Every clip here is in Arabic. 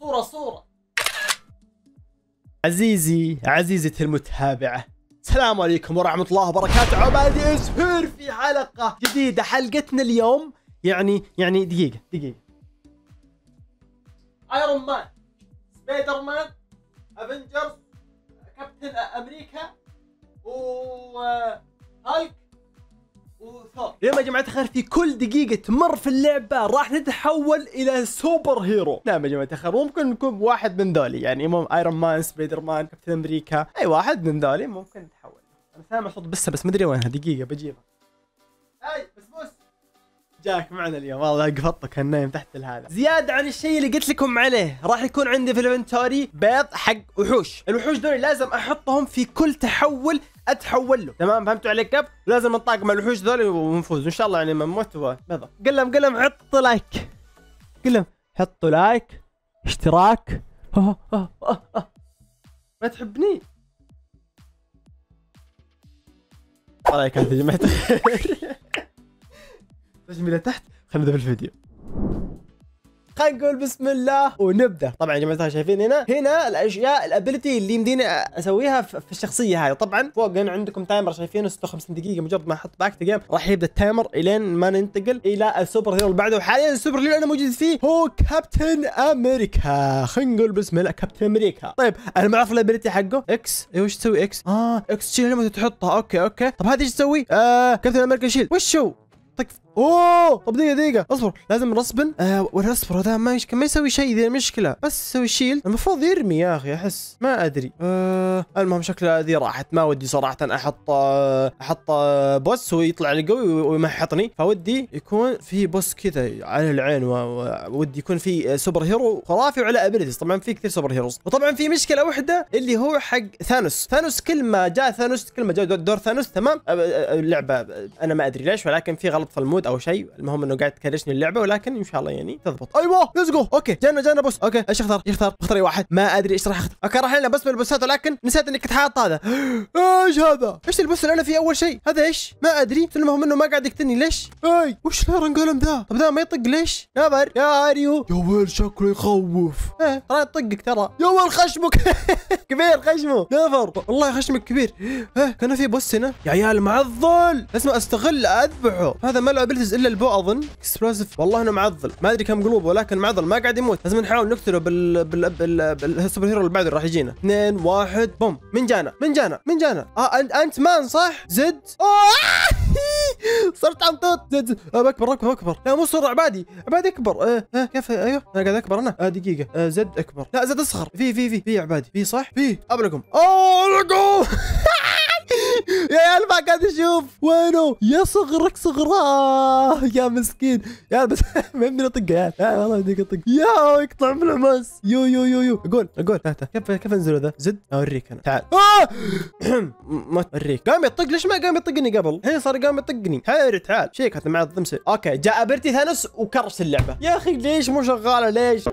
صورة صورة عزيزي عزيزتي المتابعة السلام عليكم ورحمة الله وبركاته عبادي اسهر في حلقة جديدة حلقتنا اليوم يعني يعني دقيقة دقيقة ايرون مان سبايدر مان افنجرز كابتن امريكا و هالك آه، يا جماعة الخير في كل دقيقة تمر في اللعبة راح نتحول إلى سوبر هيرو، نعم يا جماعة الخير ممكن نكون واحد من ذولي يعني ايرون مان، سبايدر مان، كابتن امريكا، أي واحد من ذولي ممكن نتحول. أنا سامع صوت بسه بس مدري وينها دقيقة بجيبها. أي بس بس جاك معنا اليوم والله قفطك النايم تحت الهذا زيادة عن الشيء اللي قلت لكم عليه راح يكون عندي في الانفنتوري بيض حق وحوش الوحوش دول لازم احطهم في كل تحول اتحول له تمام فهمتوا علي كيف لازم نطاقم الوحوش دول ونفوز ان شاء الله يعني ما نموت بيض قلهم قلهم حط حطوا لايك قلهم حطوا لايك اشتراك ما تحبني الله يكفي جماعة تجميله تحت خلينا نبدا في الفيديو خلينا نقول بسم الله ونبدا طبعا يا جماعه شايفين هنا هنا الاشياء الابيلتي اللي يمديني اسويها في الشخصيه هذه طبعا فوق هنا عندكم تايمر شايفينه 56 دقيقه مجرد ما احط باك جيم راح يبدا التايمر الين ما ننتقل الى السوبر هيرو اللي بعده وحاليا السوبر اللي انا موجود فيه هو كابتن امريكا خلينا نقول بسم الله كابتن امريكا طيب انا ما اعرف الابيلتي حقه اكس اي وش تسوي اكس اه اكس تشيل لما تحطها اوكي اوكي طب هذه ايش تسوي آه كابتن امريكا شيل وش هو اوه طب دقيقه دقيقه اصبر لازم رسبن آه والاصبر هذا ما يش... ما يسوي شيء ذي المشكله بس يسوي شيلد المفروض يرمي يا اخي احس ما ادري آه المهم شكلها ذي راحت ما ودي صراحه احط آه، احط آه، بوس ويطلع لي قوي ويمحطني فودي يكون في بوس كذا على العين ودي يكون في سوبر آه، هيرو خرافي وعلى ابيلتيز طبعا في كثير سوبر هيروز وطبعا في مشكله واحده اللي هو حق ثانوس ثانوس كل ما جاء ثانوس كل ما جاء دور ثانوس تمام اللعبه انا ما ادري ليش ولكن في غلط في المود او شيء المهم انه قاعد تكرشني اللعبه ولكن ان شاء الله يعني تضبط ايوه ليتس جو اوكي جانا جانا بوس اوكي ايش اختار يختار اختار اي واحد ما ادري ايش راح اختار اوكي راح لنا بس بالبوسات ولكن نسيت اني كنت حاط هذا ايش هذا ايش البوس اللي انا فيه اول شيء هذا ايش ما ادري المهم انه ما قاعد يقتلني ليش اي وش الهرن ذا طب ذا ما يطق ليش نابر يا اريو يا ويل شكله يخوف ايه ترى يطقك ترى يا ويل خشمك كبير خشمه نافر والله خشمك كبير ايه كان في بوس هنا يا عيال معضل لازم استغل اذبحه هذا ملعب الكرتز الا البو اظن اكسبلوسيف والله انه معضل ما ادري كم قلوبه ولكن معضل ما قاعد يموت لازم نحاول نقتله بال بال بال بالسوبر هيرو اللي بعده راح يجينا 2 1 بوم من جانا من جانا من جانا آه انت مان صح زد صرت عم طوط زد اكبر اكبر اكبر لا مو صر عبادي عبادي اكبر آه آه كيف ايوه انا قاعد اكبر انا آه دقيقه آه زد اكبر لا زد اصغر في في في في عبادي في صح في ابلكم اوه يا عيال ما قاعد يشوف وينه يا صغرك صغراه يا مسكين يا بس ما يمديني يطق يا عيال والله يمديك يطق يا يقطع من يو يو يو يو اقول اقول كيف كيف انزل ذا زد اوريك انا تعال آه! ما اوريك قام يطق ليش ما قام يطقني قبل هي صار قام يطقني حير تعال شيك هذا مع الضمسه اوكي جاء ابرتي ثانوس وكرس اللعبه يا اخي ليش مو شغاله ليش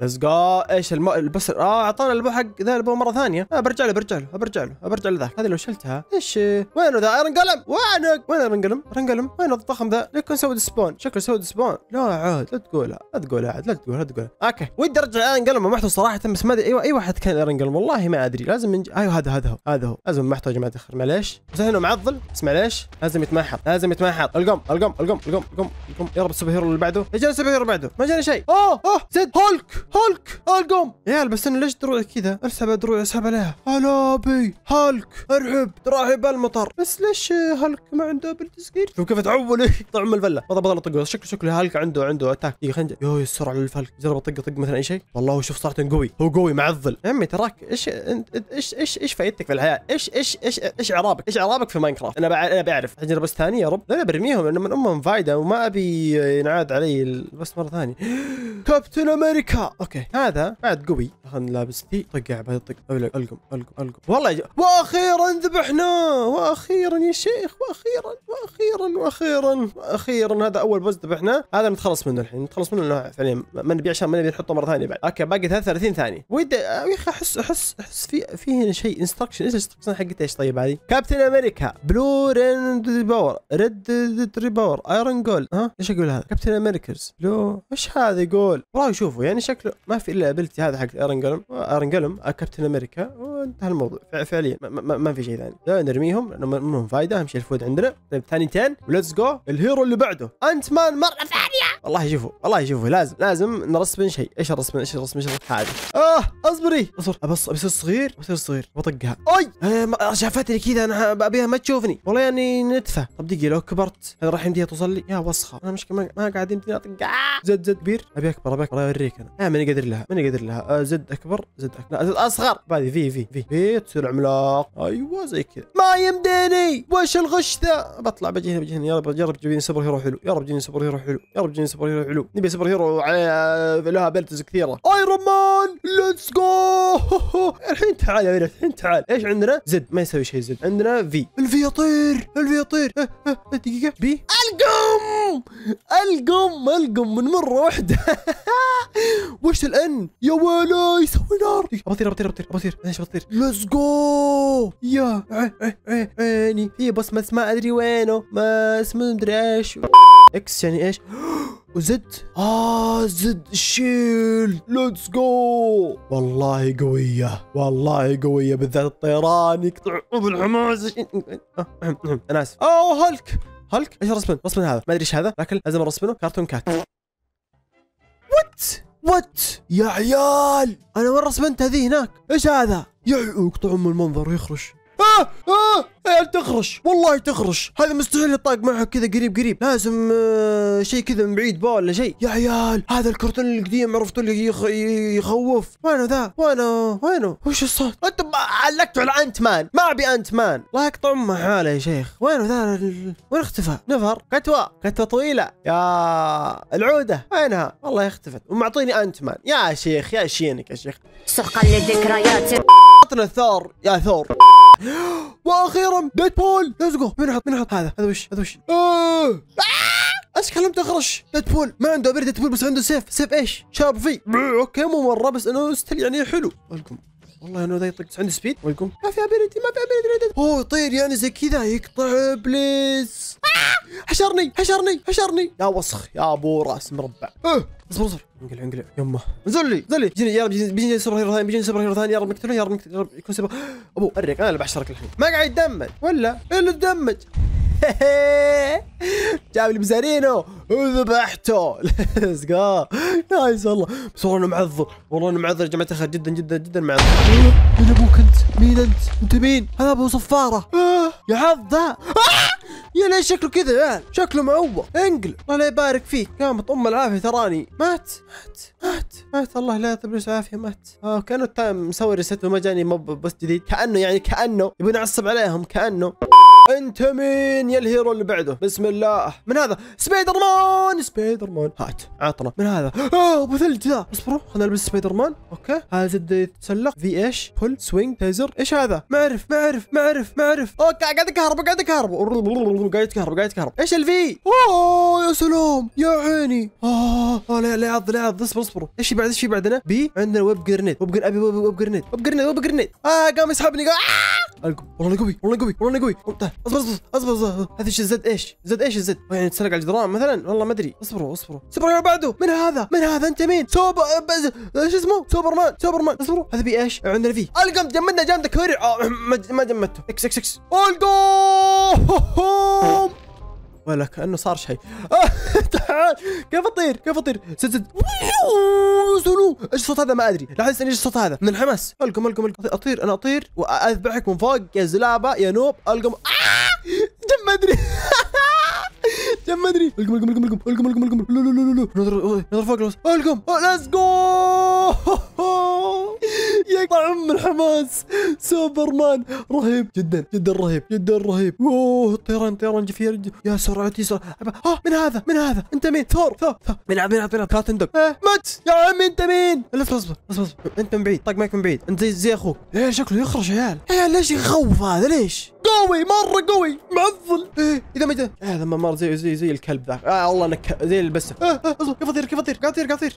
ليتس جو ايش الم... البس اه اعطانا البو حق ذا البو مره ثانيه آه، برجع له برجع له برجع له برجع ذاك هذه لو شلتها ايش وينه ذا قلم وينك وين قلم ايرون قلم وين الضخم ذا ليكون سود سبون شكله سود سبون لا عاد لا تقولها لا تقولها عاد لا تقولها لا تقولها اوكي ودي ارجع قلم محتوى صراحه بس ما ادري ايوه اي واحد كان قلم والله ما ادري لازم من ايوه هذا هذا هو هذا هو لازم محتوى يا جماعه الخير معليش بس هنا معضل بس معليش لازم يتمحط لازم يتمحط القم القم القم القم القم القم يا رب السوبر هيرو اللي بعده يا جاني السوبر هيرو اللي بعده ما جاني شيء اوه اوه زد هولك هولك القم يا بس انا ليش دروعي كذا اسحب دروعي اسحب عليها هلا بي هالك ارعب راهب المطر بس ليش هالك ما عنده بلد صغير شوف كيف تعول طعم الفله بطل بطل طق شكله شكله هالك عنده عنده اتاك دقيقه خلينا يو السرعه للفلك جرب طق طق مثلا اي شيء والله شوف صارتن قوي هو قوي معضل يا عمي تراك ايش انت ايش ايش ايش فايدتك في الحياه ايش ايش ايش ايش عرابك ايش عرابك في ماينكرافت انا انا بعرف اجرب بس ثانيه يا رب لا برميهم لان من امهم فايده وما ابي ينعاد علي بس مره ثانيه كابتن امريكا اوكي هذا بعد قوي خلنا لابس ذي طيب، طق بعد طق طيب. القم القم القم والله واخيرا ذبحنا لا واخيرا يا شيخ واخيرا واخيرا واخيرا واخيرا هذا اول بوز ذبحنا هذا نتخلص منه الحين نتخلص منه فعليا ما نبي عشان ما نبي نحطه مره ثانيه بعد اوكي باقي 33 ثانيه ودي أه، يا اخي احس احس احس في في هنا شيء انستركشن ايش الانستركشن حقته ايش طيب هذه كابتن امريكا بلو ريند باور ريد دري باور ايرون جول ها ايش اقول هذا كابتن امريكاز بلو ايش هذا يقول والله شوفوا يعني شكله ما في الا ابيلتي هذا حق ايرون جولم ايرون جولم كابتن امريكا وانتهى الموضوع فعليا ما, ما, ما في شيء ثاني نرميهم نرميهم لهم فايده اهم شيء الفود عندنا طيب ثانيتين وليتس جو الهيرو اللي بعده انت مان مره ثانيه والله شوفوا والله شوفوا لازم لازم نرسمن شيء ايش الرسمن ايش الرسمن ايش الرسم هذه اه اصبري اصبر بس بيصير صغير بيصير صغير بطقها اي شافتني كذا انا ابيها ما تشوفني والله يعني ندفه طب دقي لو كبرت راح يمديها توصل لي يا وسخه انا مش ما قاعد يمديني اطق زد زد كبير ابي اكبر ابي اكبر اوريك انا آه ماني قادر لها ماني قادر لها آه زد اكبر زد اكبر لا زد اصغر بعد في في في في تصير عملاق ايوه زي كذا ما يمديني وش الغش ذا بطلع بجي هنا بجي هنا يا رب جرب رب سوبر هيرو حلو يا رب تجيني سوبر هيرو حلو يا رب تجيني سوبر هيرو حلو نبي سوبر هيرو عليه لها بيلتز كثيره ايرون مان ليتس جو الحين تعال يا ولد الحين تعال ايش عندنا زد ما يسوي شيء زد عندنا في الفي يطير الفي يطير أه، أه، أه، دقيقه بي القم القم القم القم من مره واحده وش الان يا ويلي يسوي نار بطير بطير بطير بطير ايش بطير ليتس جو يا عيني أه، أه، أه، في بس ما ما ادري وينه ما اسمه مدري ايش اكس يعني ايش وزد اه زد شيل ليتس جو والله قويه والله قويه بالذات الطيران يقطع بالحماس انا اسف اوه هلك هالك ايش رسمن رسمن هذا ما ادري ايش هذا لكن لازم ارسم كارتون كات وات وات يا عيال انا وين رسمنت هذه هناك ايش هذا يا يقطع من المنظر يخرش آه آه عيال إيه، تخرش والله تخرش هذا مستحيل يطاق معها كذا قريب قريب لازم آه شيء كذا من بعيد بول ولا شيء يا عيال هذا الكرتون القديم عرفتوا اللي يخ... يخوف وينه ذا وينه وينه وش الصوت انت علقتوا على انت مان ما ابي انت مان الله يقطع امه حاله يا شيخ وينه ذا ال... وين اختفى نفر كتوه كتوه طويله يا العوده وينها والله اختفت ومعطيني انت مان يا شيخ يا شينك يا شيخ سحقا لذكريات عطنا ثور يا ثور واخيرا ديد بول ليتس جو بنحط بنحط هذا هذا وش هذا وش آه. بس آه! كلمت اخرش ديدبول ما عنده ديد ديدبول بس عنده سيف سيف ايش شارب في اوكي مو مره بس انه ستيل يعني حلو ولكم والله انه ذا يطق عنده سبيد ولكم ما في ابيلتي ما في ابيلتي هو يطير يعني زي كذا يقطع بليز حشرني حشرني حشرني يا وسخ يا ابو راس مربع اه اصبر اصبر انقلع انقلع يمه انزل لي انزل لي يا رب بيجيني سوبر هيرو ثاني بيجيني سوبر هيرو ثاني يا رب نقتله يا رب يا رب يكون سوبر ابو اريك انا اللي بحشرك الحين ما قاعد يتدمج ولا إيه الا تدمج جاب لي بزارينو وذبحته ليتس جو نايس والله بس والله انه معذر والله انه معذر يا جماعه الخير جدا جدا جدا معذر مين إيه. ابوك انت؟ مين انت؟ انت مين؟ هذا ابو صفاره آه. يا حظ ذا آه. يا ليش شكله كذا يا عيال شكله معوق انقل الله لا يبارك فيك قامت ام العافيه تراني مات مات مات مات الله لا يطول العافيه مات آه كانه مسوي ريست وما جاني موب بس جديد كانه يعني كانه يبون يعصب عليهم كانه انت مين يا الهيرو اللي بعده بسم الله من هذا سبايدر مان سبايدر مان هات عطنا من هذا اوه ابو ثلج ذا اصبروا خلنا نلبس سبايدر مان اوكي هذا يبدا يتسلق في ايش بول سوينج تيزر ايش هذا ما اعرف ما اعرف ما اعرف ما اعرف اوكي قاعد اكهرب قاعد اكهرب قاعد يتكهرب قاعد يتكهرب ايش الفي اوه يا سلام يا عيني اوه آه، لا لا عض لا عض اصبر اصبروا ايش شيء بعد شيء بعدنا بي عندنا ويب جرنيت ويب جرنيت ابي ويب جرنيت ويب جرنيت ويب جرنيت اه قام يسحبني قام آه! والله والله قوي والله قوي والله قوي اصبر اصبر اصبر هذا الزد ايش؟ زد ايش الزد؟ يعني تسرق على الجدران مثلا والله ما ادري اصبروا اصبروا اصبروا يا بعده من هذا؟ من هذا انت مين؟ سوبر أه، شو اسمه؟ سوبر مان سوبر مان اصبروا هذا بي ايش؟ عندنا في القم جمدنا جامده كوري آه، ما جمدته اكس اكس اكس القم ولا كانه صار شيء تعال كيف اطير؟ كيف اطير؟ زد زد نزلوا ايش الصوت هذا ما ادري لا احد يسالني ايش الصوت هذا من الحماس القم القم اطير انا اطير واذبحك من فوق يا زلابه يا نوب القم آه! جم ما ادري جم ما ادري القم القم القم القم القم القم القم لا لا لا نضرب نظر فوق الراس القم ليتس جو يقطع ام الحماس سوبرمان رهيب جدا جدا رهيب جدا رهيب اوه طيران طيران جفير يا سرعتي سرعة ها آه، من هذا من هذا انت مين ثور ثور ثور من بيلعب بيلعب عاد من عاد لا اه مات يا عمي انت مين لا اصبر اصبر انت من بعيد طق معك من بعيد انت زي زي اخوك ايه شكله يخرج عيال عيال إيه، ليش يخوف هذا ليش قوي مره قوي معضل ايه اذا ما جاء إيه، هذا ما مر زي زي زي الكلب ذاك آه والله انك زي البسه آه اصبر كيف اطير كيف اطير قاعد اطير قاعد اطير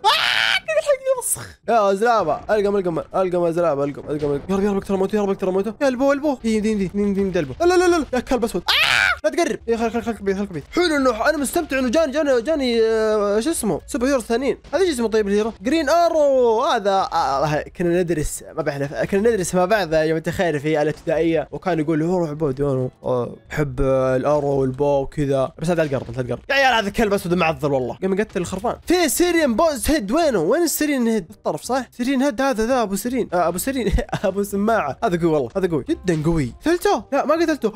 آه، يا زلابه القم القم القم القم القم القم يا رب يا رب اكثر ما يا رب اقدر اموته يا البو البو دين دين دين دين دلبو لا لا لا لا يا كلب اسود آه! لا تقرب يا خلك خلك خليك خلك خليك حلو انه انا مستمتع انه جاني جاني جاني آه، شو اسمه سوبر هيرو ثانيين هذا شو اسمه طيب الهيرو جرين ارو هذا آه، كنا ندرس ما بعرف كنا ندرس مع بعض يوم تخيل في الابتدائيه وكان يقول له روح بود انا احب الارو والبو وكذا بس هذا القرب هذا القرب يا عيال هذا كلب اسود معضل والله قام يقتل الخرفان في سيرين بوز هيد وينه وين السيرين هيد الطرف صح سيرين هيد هذا ذا ابو سيرين ابو سيرين ابو سماعه هذا قوي والله هذا قوي جدا قوي قتلته لا ما قتلته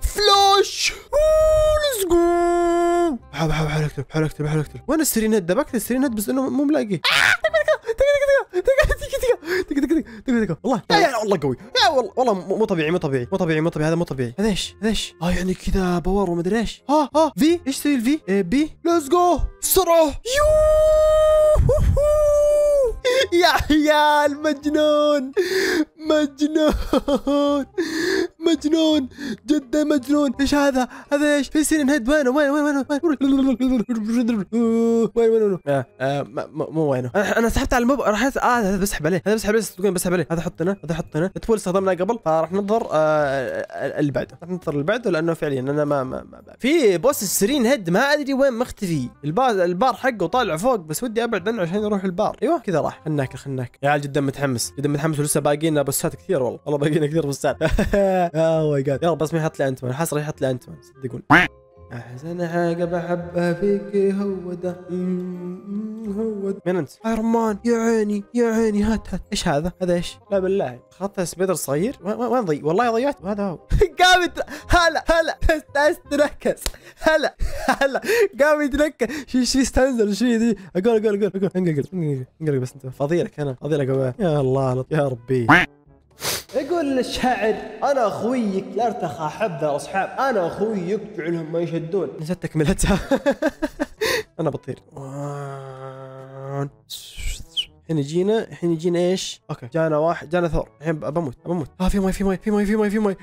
فلاش ليتس جو حب حب بحاول اقتله بحاول اقتله بحاول اقتله وين السرين هيد بقتل السرين هيد بس انه مو ملاقي والله يا والله قوي يا والله والله مو طبيعي مو طبيعي مو طبيعي مو طبيعي هذا مو طبيعي هذا ايش هذا ايش اه يعني كذا باور وما ادري ايش ها ها في ايش تسوي الفي اي بي ليتس جو بسرعه يو يا عيال مجنون Majnun مجنون جدا مجنون ايش هذا هذا ايش في سيرين هيد وينه وين وين وين وين وين وين آه، آه، مو وينه انا سحبت على الموب راح آه هذا بسحب عليه هذا بسحب عليه بسحب عليه هذا حط هنا هذا حط هنا التول استخدمناه قبل فراح ننظر آه، اللي بعده راح ننظر اللي بعده لانه فعليا انا ما ما, ما في بوس السيرين هيد ما ادري وين مختفي البار البار حقه طالع فوق بس ودي ابعد عنه عشان يروح البار ايوه كذا راح خلناك خلناك يا عيال جدا متحمس جدا متحمس ولسه باقي لنا بوسات كثير والله والله باقي لنا كثير بوسات ماي oh, جاد يلا بس ما يحط لي انت مان يحط لي انت مان صدقوني احسن حاجه بحبها فيك هو ده هو ده مين انت؟ ايرمان يا عيني يا عيني هات هات ايش هذا؟ هذا ايش؟ لا بالله خط سبيدر صغير وين ضي والله ضيعت هذا هو قام هلا هلا تركز هلا هلا قام يتنكس شو شو يستنزل شو ذي اقول اقول اقول اقول انقل انقل بس انت فاضي لك انا فاضي لك يا الله يا ربي يقول الشاعر انا اخويك لا ارتخى ذا اصحاب انا اخوي يقطع لهم ما يشدون نسيت تكملتها انا بطير الحين جينا الحين جينا ايش؟ اوكي جانا واحد جانا ثور الحين بموت بموت اه في ماي في ماي في ماي في ماي في ماي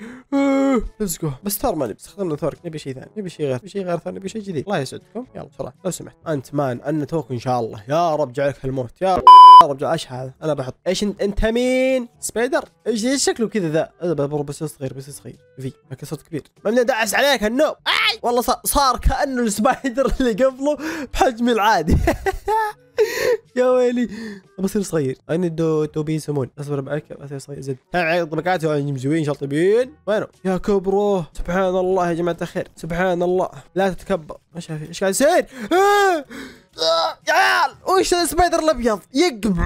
اوه ليتس جو بس ثور ما نبي استخدمنا ثورك نبي شيء ثاني نبي شيء غير نبي شيء غير ثاني نبي شيء جديد الله يسعدكم يلا بسرعه لو سمحت انت مان ان توك ان شاء الله يا رب جعلك في الموت يا رب ايش هذا؟ انا بحط ايش انت, انت مين؟ سبايدر؟ ايش شكله كذا ذا؟ بس صغير بس صغير في لكن صرت كبير بدي ادعس عليك النوب والله صار كانه السبايدر اللي قبله بحجمي العادي يا ويلي بصير صغير انا دو تو سمون اصبر معك بصير صغير زد طبقات مزوين شاطبين وينه يا كبرو سبحان الله يا جماعه الخير سبحان الله لا تتكبر ما شاف ايش قاعد يصير آه! آه! يا عيال وش السبايدر الابيض يقب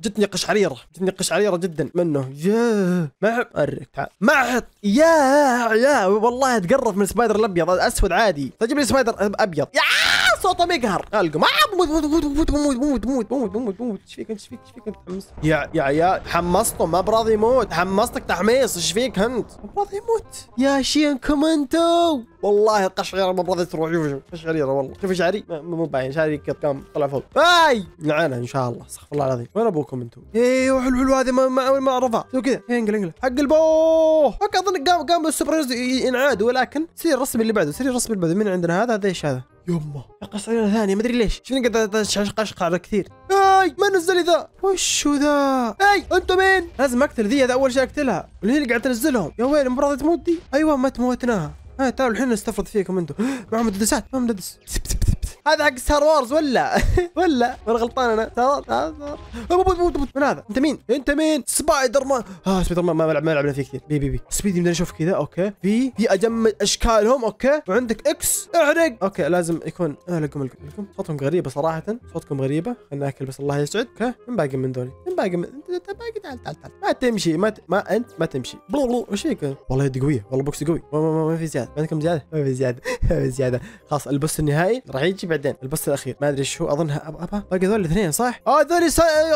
جتني قشعريره جتني قشعريره جدا منه يا ما احب ارك تعال ما احط يا يا والله تقرف من السبايدر الابيض اسود عادي تجيب لي سبايدر ابيض يا صوته بيقهر القم بموت بموت بموت بموت بموت بموت بموت ايش فيك انت ايش فيك ايش فيك انت حمص يا يا عيال حمصته ما براضي يموت حمصتك تحميص ايش فيك انت ما براضي يموت يا شينكم انتو والله القشعريره ما براضي تروح شوف شوف قشعريره والله شوف شعري مو باين شعري كم طلع فوق باي نعانا ان شاء الله استغفر الله العظيم وين ابوكم انتم؟ ايوه حلو حلو هذه ما ما, ما اعرفها سوي كذا إيه، انقل انقل حق البوه اظن قام قام السوبر ينعاد ولكن سير الرسم اللي بعده سير الرسم اللي بعده مين عندنا هذا هذا ايش هذا؟ يما علينا ثانية مدري ليش شنو قاعد على كثير اي ما نزل ذا وشو ذا اي انتم مين لازم اقتل ذي هذا اول شيء اقتلها واللي هي اللي قاعد تنزلهم يا ويلي المفروض تموت دي ايوه ما تموتناها ها تعالوا الحين نستفرض فيكم انتم معهم مددسات معهم مسدس هذا حق ستار وورز ولا ولا ولا غلطان انا من هذا انت مين انت مين سبايدر مان اه سبايدر مان ما لعب ما لعبنا فيه كثير بي بي بي سبيدي بدنا نشوف كذا اوكي في في اجمد اشكالهم اوكي وعندك اكس اعرق اوكي لازم يكون آه، لكم لكم صوتكم غريبه صراحه صوتكم غريبه خلنا ناكل بس الله يسعد اوكي من باقي من ذولي من باقي من انت باقي تعال تعال تعال ما تمشي ما ت... ما انت ما تمشي بلو بلو وش فيك والله يد قويه والله بوكس قوي ما, ما, ما, في زياده ما عندكم زياده ما في زياده ما في زياده خلاص البوست النهائي راح يجي بعدين البوست الاخير ما ادري شو اظنها ابا ابا باقي ذول الاثنين صح؟ اه ذول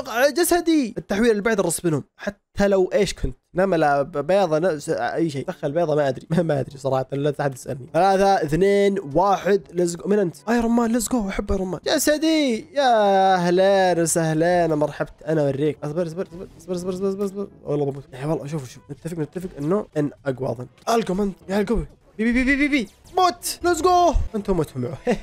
آه، جسدي التحويل اللي بعد الرص منهم حتى لو ايش كنت نملة بيضة نفس اي شيء دخل بيضة ما ادري ما ادري صراحة لا احد يسالني ثلاثة اثنين واحد لزقو من انت؟ ايرون مان لزقو جو احب ايرون مان جسدي يا اهلين وسهلين مرحبت انا اوريك اصبر اصبر اصبر اصبر اصبر اصبر والله بموت والله شوف شوف نتفق نتفق انه ان اقوى اظن القوا يا القوي بي بي بي بي بي بي موت ليتس جو انتم متوا معه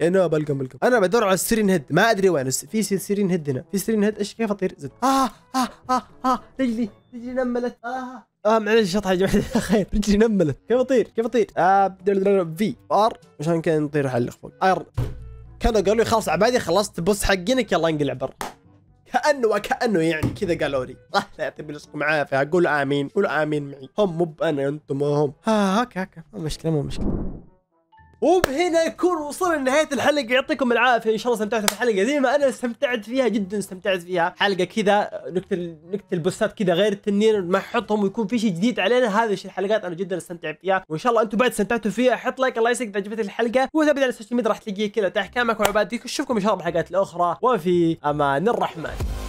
يا نوب القم القم انا بدور على السيرين هيد ما ادري وين في سيرين هيد هنا في سيرين هيد ايش كيف اطير زد اه اه اه اه, آه. رجلي رجلي نملت آه،, اه اه معلش شطحه يا جماعه الخير رجلي نملت كيف اطير كيف اطير آه في ار عشان كذا نطير على فوق ار كانوا قالوا لي خلاص عبادي خلصت بوس حقينك يلا انقلع برا كانه وكانه يعني كذا قالوا لي الله لا يعطيهم رزقكم عافيه اقول امين قول امين معي هم مو انا انتم هم ها هكا هكا مو مشكله مو مشكله وبهنا يكون وصلنا لنهايه الحلقه يعطيكم العافيه ان شاء الله استمتعتوا في الحلقه زي ما انا استمتعت فيها جدا استمتعت فيها حلقه كذا نكتب نكت البوستات كذا غير التنين ما حطهم ويكون في شيء جديد علينا هذا الشيء الحلقات انا جدا استمتع فيها وان شاء الله انتم بعد استمتعتوا فيها حط لايك الله يسعدك اذا عجبتك الحلقه وتابعني على السوشيال ميديا راح تلاقيه كذا تحت كامك وعبادتك اشوفكم ان شاء الله بالحلقات الاخرى وفي امان الرحمن